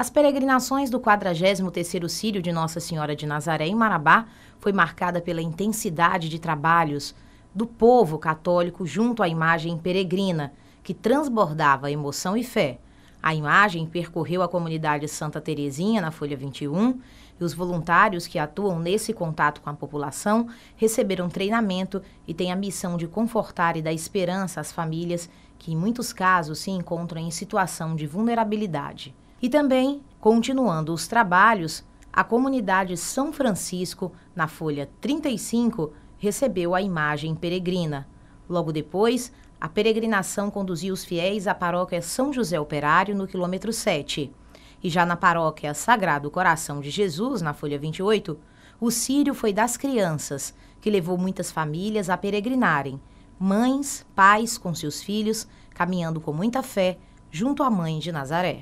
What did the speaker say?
As peregrinações do 43º Sírio de Nossa Senhora de Nazaré em Marabá foi marcada pela intensidade de trabalhos do povo católico junto à imagem peregrina, que transbordava emoção e fé. A imagem percorreu a comunidade Santa Terezinha na Folha 21 e os voluntários que atuam nesse contato com a população receberam treinamento e têm a missão de confortar e dar esperança às famílias que, em muitos casos, se encontram em situação de vulnerabilidade. E também, continuando os trabalhos, a comunidade São Francisco, na folha 35, recebeu a imagem peregrina. Logo depois, a peregrinação conduziu os fiéis à paróquia São José Operário, no quilômetro 7. E já na paróquia Sagrado Coração de Jesus, na folha 28, o sírio foi das crianças, que levou muitas famílias a peregrinarem. Mães, pais com seus filhos, caminhando com muita fé junto à mãe de Nazaré.